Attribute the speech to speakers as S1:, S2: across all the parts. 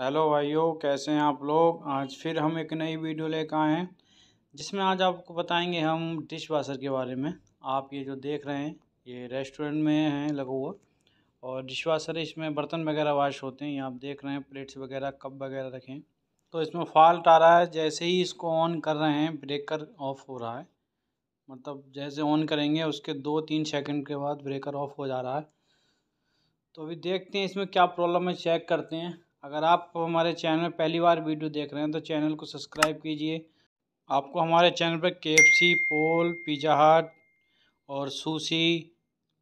S1: hello भाइयों कैसे हैं आप लोग आज फिर हम एक नई वीडियो लेकर आए हैं जिसमें आज आपको बताएंगे हम डिश वाशर के बारे में आप ये जो देख रहे हैं ये रेस्टोरेंट में हैं लगा हुआ और डिश वाशर इसमें बर्तन वगैरह वाश होते हैं ये आप देख रहे हैं प्लेट्स वगैरह कप वगैरह रखें तो इसमें फॉल्ट आ रहा है जैसे ही इसको ऑन कर रहे हैं ब्रेकर ऑफ हो रहा है मतलब जैसे ऑन करेंगे उसके दो तीन सेकेंड के बाद ब्रेकर ऑफ हो जा रहा है तो अभी देखते हैं इसमें क्या प्रॉब्लम है चेक करते हैं अगर आप हमारे चैनल में पहली बार वीडियो देख रहे हैं तो चैनल को सब्सक्राइब कीजिए आपको हमारे चैनल पर के पोल पिज़्ज़ा हट और सूसी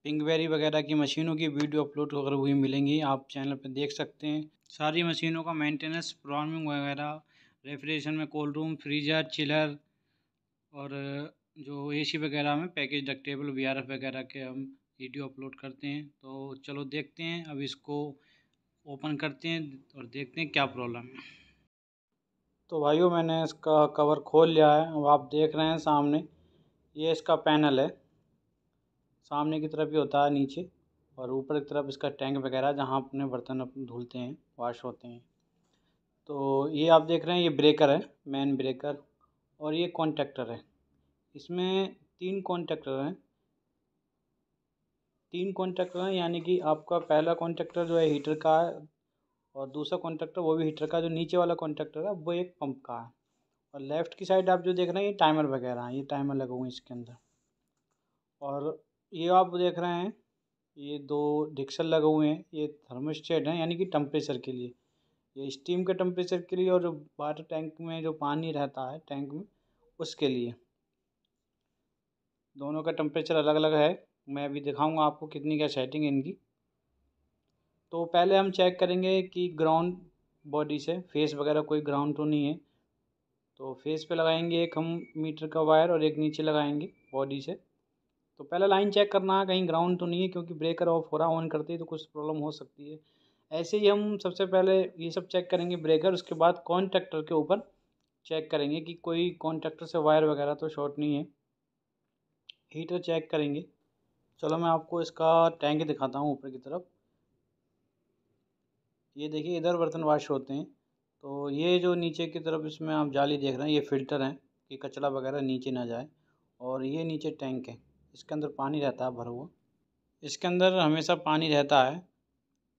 S1: पिंकबेरी वगैरह की मशीनों की वीडियो अपलोड अगर हुई मिलेंगी आप चैनल पर देख सकते हैं सारी मशीनों का मेंटेनेंस प्रॉमिंग वगैरह रेफ्रिजरेशन में कोल्ड रूम फ्रीजर चिलर और जो एसी वगैरह में पैकेज डक टेबल वी वगैरह के हम वीडियो अपलोड करते हैं तो चलो देखते हैं अब इसको ओपन करते हैं और देखते हैं क्या प्रॉब्लम है तो भाइयों मैंने इसका कवर खोल लिया है अब आप देख रहे हैं सामने ये इसका पैनल है सामने की तरफ ही होता है नीचे और ऊपर की तरफ इसका टैंक वगैरह जहाँ अपने बर्तन अपने धुलते हैं वाश होते हैं तो ये आप देख रहे हैं ये ब्रेकर है मेन ब्रेकर और ये कॉन्टेक्टर है इसमें तीन कॉन्टेक्टर हैं तीन कॉन्ट्रैक्टर हैं यानी कि आपका पहला कॉन्ट्रैक्टर जो है हीटर का है और दूसरा कॉन्ट्रैक्टर वो भी हीटर का जो नीचे वाला कॉन्ट्रैक्टर है वो एक पंप का है और लेफ़्ट की साइड आप जो देख रहे हैं ये टाइमर वगैरह हैं ये टाइमर लगे हुए हैं इसके अंदर और ये आप देख रहे हैं ये दो डिक्सल लगे हुए हैं ये थर्मोस्टेट हैं यानी कि टम्परेचर के लिए ये स्टीम के टम्परेचर के लिए और जो वाटर टैंक में जो पानी रहता है टैंक में उसके लिए दोनों का टम्परेचर अलग अलग है मैं अभी दिखाऊँगा आपको कितनी क्या सेटिंग है इनकी तो पहले हम चेक करेंगे कि ग्राउंड बॉडी से फेस वगैरह कोई ग्राउंड तो नहीं है तो फेस पे लगाएंगे एक हम मीटर का वायर और एक नीचे लगाएंगे बॉडी से तो पहले लाइन चेक करना है कहीं ग्राउंड तो नहीं है क्योंकि ब्रेकर ऑफ हो रहा ऑन करते ही तो कुछ प्रॉब्लम हो सकती है ऐसे ही हम सबसे पहले ये सब चेक करेंगे ब्रेकर उसके बाद कॉन्ट्रैक्टर के ऊपर चेक करेंगे कि कोई कॉन्ट्रैक्टर से वायर वगैरह तो शॉर्ट नहीं है हीटर चेक करेंगे चलो मैं आपको इसका टैंक दिखाता हूँ ऊपर की तरफ ये देखिए इधर बर्तन वाश होते हैं तो ये जो नीचे की तरफ इसमें आप जाली देख रहे हैं ये फ़िल्टर हैं कि कचरा वगैरह नीचे ना जाए और ये नीचे टैंक है इसके अंदर पानी रहता है भरा हुआ इसके अंदर हमेशा पानी रहता है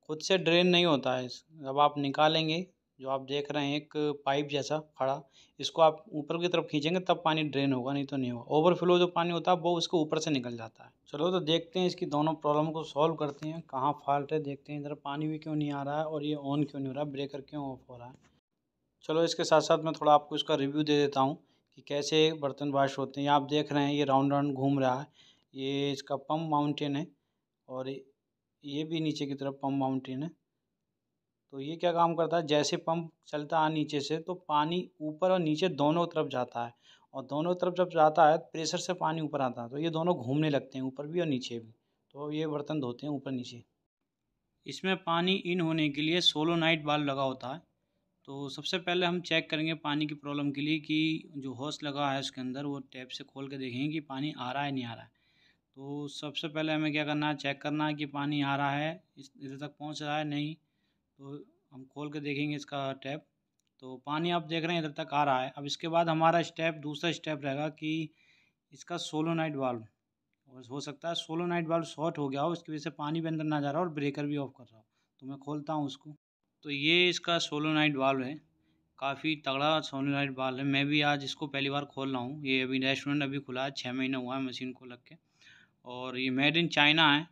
S1: खुद से ड्रेन नहीं होता है जब आप निकालेंगे जो आप देख रहे हैं एक पाइप जैसा खड़ा इसको आप ऊपर की तरफ खींचेंगे तब पानी ड्रेन होगा नहीं तो नहीं होगा ओवरफ्लो जो पानी होता है वो उसको ऊपर से निकल जाता है चलो तो देखते हैं इसकी दोनों प्रॉब्लम को सॉल्व करते हैं कहाँ फॉल्ट है देखते हैं इधर पानी भी क्यों नहीं आ रहा है और ये ऑन क्यों नहीं हो रहा है ब्रेकर क्यों ऑफ हो रहा है चलो इसके साथ साथ मैं थोड़ा आपको इसका रिव्यू दे देता हूँ कि कैसे बर्तन वाश होते हैं आप देख रहे हैं ये राउंड राउंड घूम रहा है ये इसका पम्प माउंटेन है और ये भी नीचे की तरफ पम्प माउंटेन है तो ये क्या काम करता है जैसे पंप चलता है नीचे से तो पानी ऊपर और नीचे दोनों तरफ जाता है और दोनों तरफ जब जाता है तो प्रेशर से पानी ऊपर आता है तो ये दोनों घूमने लगते हैं ऊपर भी और नीचे भी तो ये बर्तन धोते हैं ऊपर नीचे इसमें पानी इन होने के लिए सोलो नाइट बाल लगा होता है तो सबसे पहले हम चेक करेंगे पानी की प्रॉब्लम के लिए कि जो हॉस लगा है उसके अंदर वो टैप से खोल के देखेंगे कि पानी आ रहा है नहीं आ रहा है तो सबसे पहले हमें क्या करना है चेक करना है कि पानी आ रहा है इस इधर तक पहुंच रहा है नहीं तो हम खोल के देखेंगे इसका टैप तो पानी आप देख रहे हैं इधर तक आ रहा है अब इसके बाद हमारा स्टेप दूसरा स्टेप रहेगा कि इसका सोलोनाइट वाल्व और हो सकता है सोलोनाइट वाल्व शॉर्ट हो गया हो इसकी वजह से पानी भी अंदर ना जा रहा हो और ब्रेकर भी ऑफ कर रहा हो तो मैं खोलता हूँ उसको तो ये इसका सोलोनाइट वाल्व है काफ़ी तगड़ा सोलोनाइट वाल्व है मैं भी आज इसको पहली बार खोल रहा हूँ ये अभी रेस्टोरेंट अभी खुला है छः महीना हुआ है मशीन को लग के और ये मेड इन चाइना है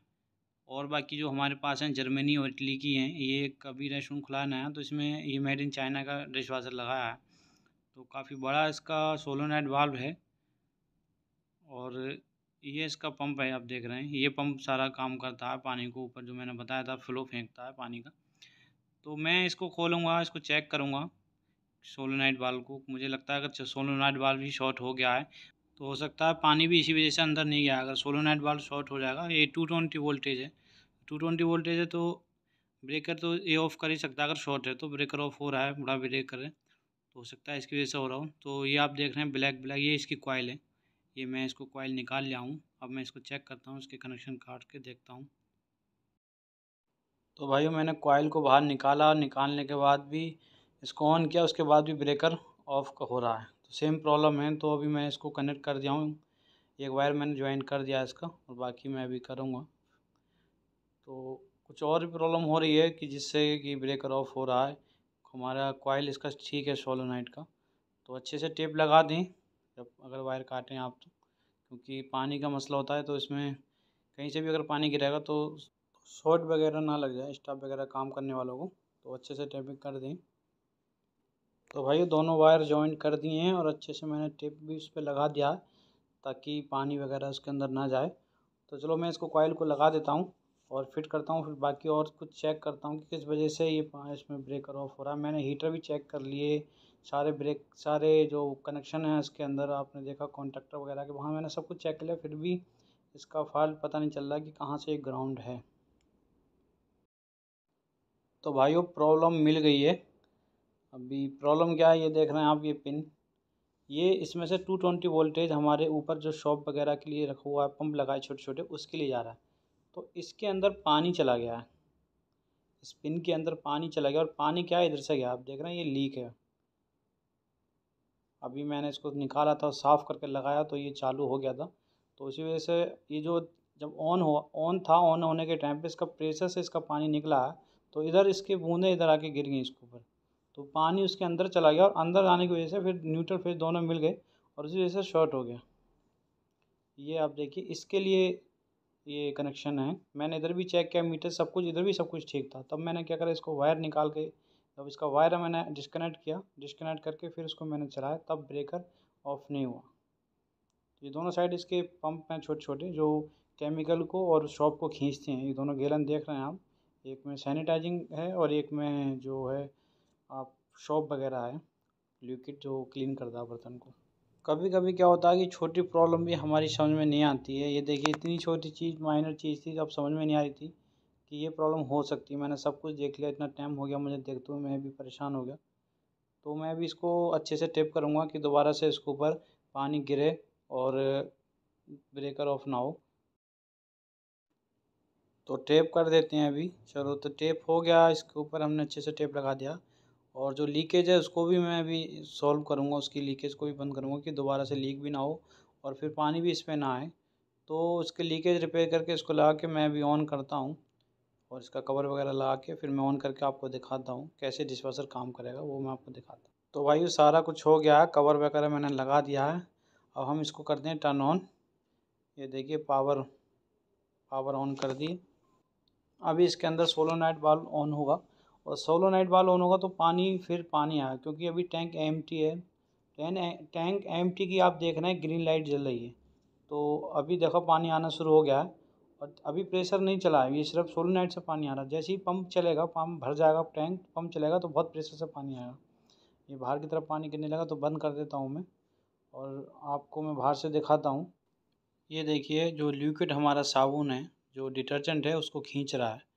S1: और बाकी जो हमारे पास हैं जर्मनी और इटली की हैं ये कभी रेस्टोरेंट खुला नया तो इसमें ये मेड इन चाइना का डिश वाशर लगाया है तो काफ़ी बड़ा इसका सोलो नाइट वाल्व है और ये इसका पंप है आप देख रहे हैं ये पंप सारा काम करता है पानी को ऊपर जो मैंने बताया था फ्लो फेंकता है पानी का तो मैं इसको खोलूँगा इसको चेक करूँगा सोलोनाइट बाल को मुझे लगता है अगर सोलोनाइट बाल ही शॉर्ट हो गया है तो हो सकता है पानी भी इसी वजह से अंदर नहीं गया अगर सोलो नाइट बल्ब शॉर्ट हो जाएगा ये टू ट्वेंटी वोल्टेज है टू ट्वेंटी वोल्टेज है तो ब्रेकर तो ये ऑफ कर ही सकता है अगर शॉर्ट है तो ब्रेकर ऑफ हो रहा है बड़ा ब्रेकर है तो हो सकता है इसकी वजह से हो रहा हो तो ये आप देख रहे हैं ब्लैक ब्लैक ये इसकी कॉयल है ये मैं इसको कॉयल निकाल लिया हूँ अब मैं इसको चेक करता हूँ इसके कनेक्शन काट के देखता हूँ तो भाई मैंने कॉयल को बाहर निकाला निकालने के बाद भी इसको ऑन किया उसके बाद भी ब्रेकर ऑफ हो रहा है सेम प्रॉब्लम है तो अभी मैं इसको कनेक्ट कर दिया हूँ एक वायर मैंने ज्वाइन कर दिया इसका और बाकी मैं अभी करूँगा तो कुछ और भी प्रॉब्लम हो रही है कि जिससे कि ब्रेकर ऑफ हो रहा है हमारा कॉयल इसका ठीक है सोलोनाइट का तो अच्छे से टेप लगा दें जब अगर वायर काटें आप तो क्योंकि पानी का मसला होता है तो इसमें कहीं से भी अगर पानी गिरेगा तो शॉर्ट वगैरह ना लग जाए स्टाफ वगैरह काम करने वालों को तो अच्छे से टेपिंग कर दें तो भाई दोनों वायर जॉइंट कर दिए हैं और अच्छे से मैंने टेप भी उस पर लगा दिया ताकि पानी वगैरह उसके अंदर ना जाए तो चलो मैं इसको कॉयल को लगा देता हूँ और फिट करता हूँ फिर बाकी और कुछ चेक करता हूँ कि किस वजह से ये इसमें ब्रेकर ऑफ हो रहा है मैंने हीटर भी चेक कर लिए सारे ब्रेक सारे जो कनेक्शन है इसके अंदर आपने देखा कॉन्ट्रेक्टर वगैरह के वहाँ मैंने सब कुछ चेक किया लिया फिर भी इसका फॉल्ट पता नहीं चल रहा कि कहाँ से एक ग्राउंड है तो भाई वो प्रॉब्लम मिल गई है अभी प्रॉब्लम क्या है ये देख रहे हैं आप ये पिन ये इसमें से टू ट्वेंटी वोल्टेज हमारे ऊपर जो शॉप वगैरह के लिए रखा हुआ है पंप लगाए छोटे छोटे उसके लिए जा रहा है तो इसके अंदर पानी चला गया है इस पिन के अंदर पानी चला गया और पानी क्या इधर से गया आप देख रहे हैं ये लीक है अभी मैंने इसको निकाला था साफ़ करके लगाया तो ये चालू हो गया था तो उसी वजह से ये जो जब ऑन हो ऑन था ऑन होने के टाइम पे इसका प्रेशर से इसका पानी निकला तो इधर इसके बूंदें इधर आके गिर गई इसके ऊपर तो पानी उसके अंदर चला गया और अंदर आने की वजह से फिर न्यूट्रल फेज दोनों मिल गए और उसी वजह से शॉर्ट हो गया ये आप देखिए इसके लिए ये कनेक्शन है मैंने इधर भी चेक किया मीटर सब कुछ इधर भी सब कुछ ठीक था तब मैंने क्या करा इसको वायर निकाल के जब इसका वायर मैंने डिस्कनेक्ट किया डिस्कनेक्ट करके फिर उसको मैंने चलाया तब ब्रेकर ऑफ नहीं हुआ ये दोनों साइड इसके पंप हैं छोटे छोटे जो केमिकल को और शॉप को खींचते हैं ये दोनों गैलन देख रहे हैं आप एक में सैनिटाइजिंग है और एक में जो है शॉप वगैरह है लिक्विड जो क्लीन करता है बर्तन को कभी कभी क्या होता है कि छोटी प्रॉब्लम भी हमारी समझ में नहीं आती है ये देखिए इतनी छोटी चीज़ माइनर चीज़ थी जब समझ में नहीं आ रही थी कि ये प्रॉब्लम हो सकती है मैंने सब कुछ देख लिया इतना टाइम हो गया मुझे देखते हुए मैं भी परेशान हो गया तो मैं भी इसको अच्छे से टेप करूँगा कि दोबारा से इसके ऊपर पानी गिरे और ब्रेकर ऑफ ना हो तो टेप कर देते हैं अभी चलो तो टेप हो गया इसके ऊपर हमने अच्छे से टेप लगा दिया और जो लीकेज है उसको भी मैं अभी सॉल्व करूँगा उसकी लीकेज को भी बंद करूँगा कि दोबारा से लीक भी ना हो और फिर पानी भी इसमें ना आए तो उसके लीकेज रिपेयर करके इसको लगा के मैं अभी ऑन करता हूँ और इसका कवर वगैरह लगा के फिर मैं ऑन करके आपको दिखाता हूँ कैसे डिशवाशर काम करेगा वो मैं आपको दिखाता हूँ तो भाई सारा कुछ हो गया है कवर वगैरह मैंने लगा दिया है अब हम इसको कर दें टर्न ऑन ये देखिए पावर पावर ऑन कर दी अभी इसके अंदर सोलो नाइट बल्ब ऑन होगा और सोलो नाइट वाल ऑन होगा तो पानी फिर पानी आएगा क्योंकि अभी टैंक एम है टैन टैंक एम की आप देख रहे हैं ग्रीन लाइट जल रही है तो अभी देखो पानी आना शुरू हो गया है और अभी प्रेशर नहीं चला है ये सिर्फ सोलो नाइट से पानी आ रहा है जैसे ही पंप चलेगा पंप भर जाएगा टैंक पंप चलेगा तो बहुत प्रेशर से पानी आएगा ये बाहर की तरफ पानी गिरने लगा तो बंद कर देता हूँ मैं और आपको मैं बाहर से दिखाता हूँ ये देखिए जो लिक्विड हमारा साबुन है जो डिटर्जेंट है उसको खींच रहा है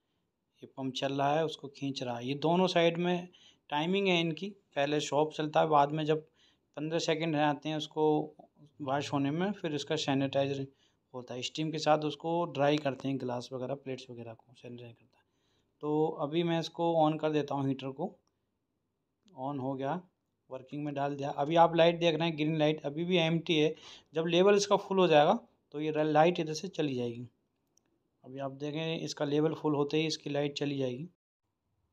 S1: कि पंप चल रहा है उसको खींच रहा है ये दोनों साइड में टाइमिंग है इनकी पहले शॉप चलता है बाद में जब पंद्रह सेकेंड रह आते हैं उसको वाश होने में फिर इसका सैनिटाइजर होता है स्टीम के साथ उसको ड्राई करते हैं ग्लास वगैरह प्लेट्स वगैरह को सैनिटाइज करता है तो अभी मैं इसको ऑन कर देता हूँ हीटर को ऑन हो गया वर्किंग में डाल दिया अभी आप लाइट देख रहे हैं ग्रीन लाइट अभी भी एम है जब लेवल इसका फुल हो जाएगा तो ये लाइट इधर से चली जाएगी अभी आप देखें इसका लेवल फुल होते ही इसकी लाइट चली जाएगी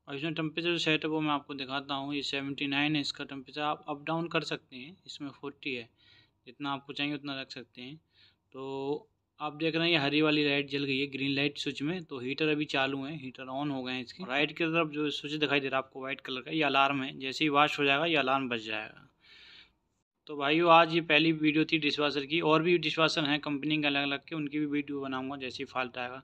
S1: और इसमें टेम्परेचर सेट है वो मैं आपको दिखाता हूँ ये सेवेंटी नाइन है इसका टेम्परेचर आप अप डाउन कर सकते हैं इसमें फोर्टी है जितना आपको चाहिए उतना रख सकते हैं तो आप देख रहे हैं ये हरी वाली लाइट जल गई है ग्रीन लाइट स्विच में तो हीटर अभी चालू है हीटर ऑन हो गए हैं इसके राइट की तरफ जो स्विच दिखाई दे रहा है आपको व्हाइट कलर का ये अलार्म है जैसे ही वाश हो जाएगा ये अलार्म बज जाएगा तो भाइयों आज ये पहली वीडियो थी डिशवाशर की और भी डिशवाशर हैं कंपनी के अलग अलग के उनकी भी वीडियो बनाऊंगा जैसे ही फॉल्ट आएगा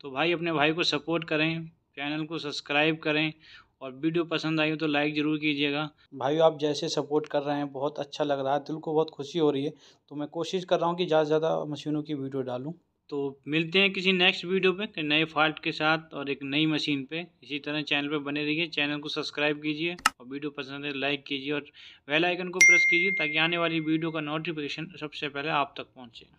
S1: तो भाई अपने भाई को सपोर्ट करें चैनल को सब्सक्राइब करें और वीडियो पसंद आई हो तो लाइक ज़रूर कीजिएगा भाई आप जैसे सपोर्ट कर रहे हैं बहुत अच्छा लग रहा है दिल को बहुत खुशी हो रही है तो मैं कोशिश कर रहा हूँ कि ज़्यादा से ज़्यादा मशीनों की वीडियो डालूँ तो मिलते हैं किसी नेक्स्ट वीडियो पे तो नए फॉल्ट के साथ और एक नई मशीन पे इसी तरह चैनल पे बने रहिए चैनल को सब्सक्राइब कीजिए और वीडियो पसंद है लाइक तो कीजिए और बेल आइकन को प्रेस कीजिए ताकि आने वाली वीडियो का नोटिफिकेशन सबसे पहले आप तक पहुंचे